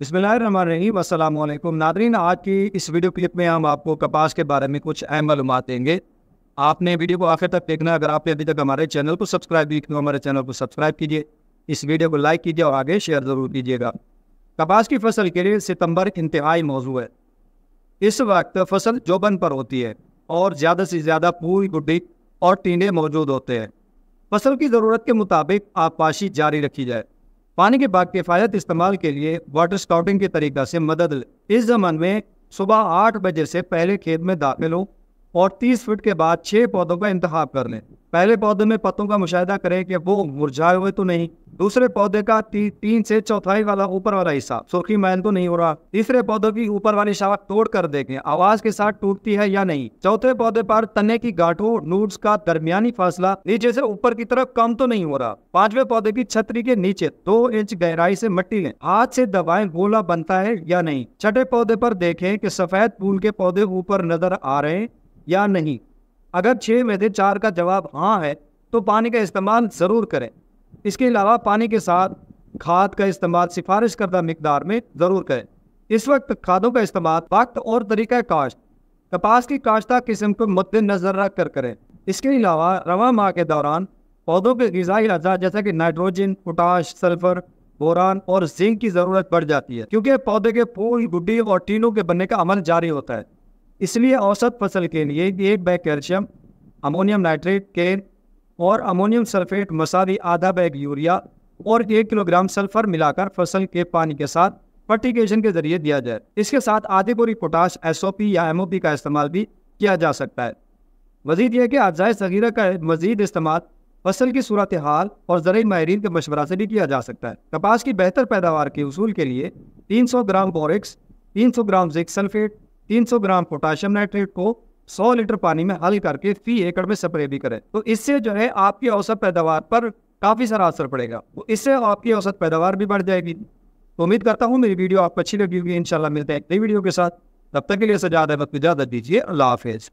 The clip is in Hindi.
बसमिल नादरीन आज की इस वीडियो क्लिप में हम आपको कपास के बारे में कुछ अहम मालूम देंगे आपने वीडियो को आखिर तक देखना अगर आपने अभी तक हमारे चैनल को सब्सक्राइब नहीं किया हमारे चैनल को सब्सक्राइब कीजिए इस वीडियो को लाइक कीजिए और आगे शेयर ज़रूर कीजिएगा कपास की फसल के लिए सितंबर इंतहाई मौजू है इस वक्त फसल जोबन पर होती है और ज़्यादा से ज़्यादा पूरी गुड्डी और टीने मौजूद होते हैं फसल की ज़रूरत के मुताबिक आबपाशी जारी रखी जाए पानी के बाकिफ़ायत इस्तेमाल के लिए वाटर स्काउटिंग के तरीक़ा से मदद ले इस जमन में सुबह आठ बजे से पहले खेत में दाखिल हो और तीस फीट के बाद छः पौधों का इंतखब कर लें पहले पौधे में पत्तों का मुशाह करें कि वो मुरझाए हुए तो नहीं दूसरे पौधे का ती, तीन से चौथाई वाला ऊपर वाला हिस्सा सुर्खी मैल तो नहीं हो रहा तीसरे पौधों की ऊपर वाली शाख तोड़ कर देखें आवाज के साथ टूटती है या नहीं चौथे पौधे पर तने की गांठों नूड्स का दरमियानी फासला नीचे से ऊपर की तरफ कम तो नहीं हो रहा पांचवे पौधे की छतरी के नीचे दो इंच गहराई से मिट्टी लें हाथ से दबाए गोला बनता है या नहीं छठे पौधे पर देखें कि सफेद फूल के पौधे ऊपर नजर आ रहे हैं या नहीं अगर छह में से चार का जवाब हाँ है तो पानी का इस्तेमाल जरूर करें इसके अलावा पानी के साथ खाद का इस्तेमाल सिफारिश करदा मकदार में ज़रूर करें इस वक्त खादों का इस्तेमाल वक्त और तरीक़ा काश्त कपास की काश्ता किस्म को मद्दनज़र रख कर करें इसके अलावा रवा माह के दौरान पौधों के गजाई अजा जैसा कि नाइट्रोजन पोटाश सल्फर बोरान और जिंक की ज़रूरत बढ़ जाती है क्योंकि पौधे के फूल गुड्डी और टीनों के बनने का अमल जारी होता है इसलिए औसत फसल के लिए एक बैग कैल्शियम अमोनियम नाइट्रेट के और अमोनियम सल्फेट मसावी आधा बैग यूरिया और एक किलोग्राम सल्फर मिलाकर फसल के पानी के साथ फर्टिकेशन के जरिए दिया जाए इसके साथ आधे बोरी पोटाश एस या एम का इस्तेमाल भी किया जा सकता है मजीद यह कि अज्जाय सगीरा का मजीद इस्तेमाल फसल की सूरत हाल और जरिए माहरीन के मशवरा से भी किया जा सकता है कपास की बेहतर पैदावार के उसूल के लिए 300 ग्राम बोरिक्स 300 ग्राम जिक सल्फेट 300 ग्राम पोटाशियम नाइट्रेट को 100 लीटर पानी में हल करके फी एकड़ में स्प्रे भी करें तो इससे जो है आपकी औसत पैदावार पर काफ़ी सारा असर पड़ेगा तो इससे आपकी औसत पैदावार भी बढ़ जाएगी तो उम्मीद करता हूँ मेरी वीडियो आपको अच्छी लगी होगी इन मिलते हैं नई वीडियो के साथ तब तक के लिए सजा है वक्त इजाज़त दीजिए अल्लाह हाफिज़